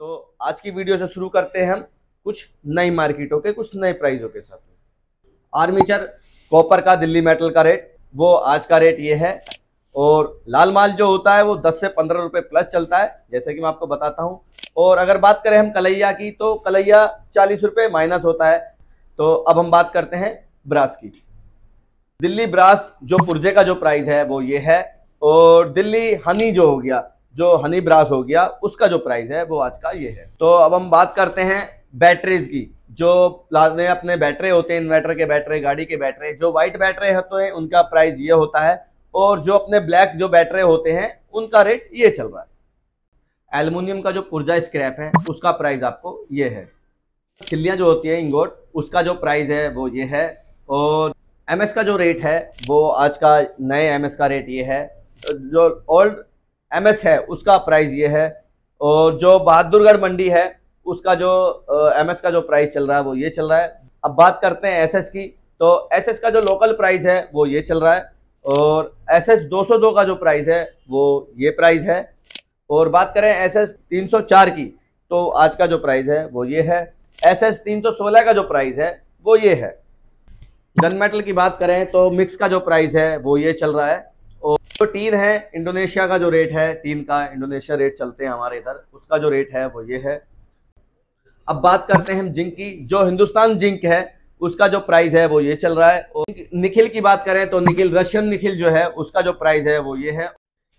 तो आज की वीडियो से शुरू करते हैं हम कुछ नई मार्केटों के कुछ नए प्राइजों के साथ आर्मीचर कॉपर का दिल्ली मेटल का रेट वो आज का रेट ये है और लाल माल जो होता है वो 10 से पंद्रह रुपए प्लस चलता है जैसे कि मैं आपको बताता हूँ और अगर बात करें हम कलैया की तो कलैया चालीस रुपये माइनस होता है तो अब हम बात करते हैं ब्रास की दिल्ली ब्रास जो पुर्जे का जो प्राइस है वो ये है और दिल्ली हनी जो हो गया जो हनी ब्रास हो गया उसका जो प्राइस है वो आज का ये है तो अब हम बात करते हैं बैटरीज की जो लाने अपने बैटरी होते हैं इन्वर्टर के बैटरी गाड़ी के बैटरी जो व्हाइट बैटरी होते हैं उनका प्राइस ये होता है और जो अपने ब्लैक जो बैटरी होते हैं उनका रेट ये चल रहा है एल्यूमिनियम का जो पुर्जा स्क्रैप है उसका प्राइस आपको ये है सिल्लियाँ जो होती है इंगोट उसका जो प्राइस है वो ये है और एमएस का जो रेट है वो आज का नए एमएस का रेट ये है जो ओल्ड एमएस है उसका प्राइस ये है और जो बहादुरगढ़ मंडी है उसका जो एमएस का जो प्राइस चल रहा है वो ये चल रहा है अब बात करते हैं एसएस की तो एसएस का जो लोकल प्राइस है वो ये चल रहा है और एस एस दो का जो प्राइस है वो ये प्राइस है और बात करें एस एस तीन सौ चार की तो आज का जो प्राइस है वो ये है एस एस तीन सौ सोलह का जो प्राइस है वो ये है गन मेटल की बात करें तो मिक्स का जो प्राइस है वो ये चल रहा है तो टीन है इंडोनेशिया का जो रेट है टीन का इंडोनेशिया रेट चलते हैं हमारे इधर उसका जो रेट है वो ये है अब बात करते हैं हम जिंक की जो हिंदुस्तान जिंक है उसका जो प्राइस है वो ये चल रहा है और निखिल की बात करें तो निखिल रशियन निखिल जो है उसका जो प्राइस है वो ये है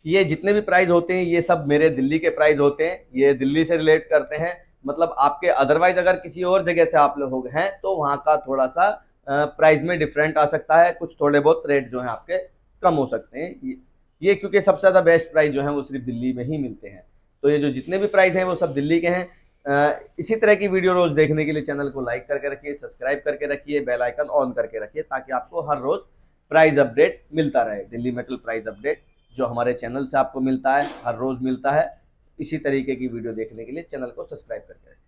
ये जितने भी प्राइस होते हैं ये सब मेरे दिल्ली के प्राइस होते हैं ये दिल्ली से रिलेट करते हैं मतलब आपके अदरवाइज अगर किसी और जगह से आप लोग हैं तो वहाँ का थोड़ा सा प्राइस में डिफरेंट आ सकता है कुछ थोड़े बहुत रेट जो है आपके कम हो सकते हैं ये क्योंकि सबसे ज़्यादा बेस्ट प्राइस जो है वो सिर्फ दिल्ली में ही मिलते हैं तो ये जो जितने भी प्राइस हैं वो सब दिल्ली के हैं इसी तरह की वीडियो रोज देखने के लिए चैनल को लाइक करके रखिए सब्सक्राइब करके रखिए बेल आइकन ऑन करके रखिए ताकि आपको हर रोज प्राइस अपडेट मिलता रहे दिल्ली मेटल प्राइस अपडेट जो हमारे चैनल से आपको मिलता है हर रोज मिलता है इसी तरीके की वीडियो देखने के लिए चैनल को सब्सक्राइब करके रखिए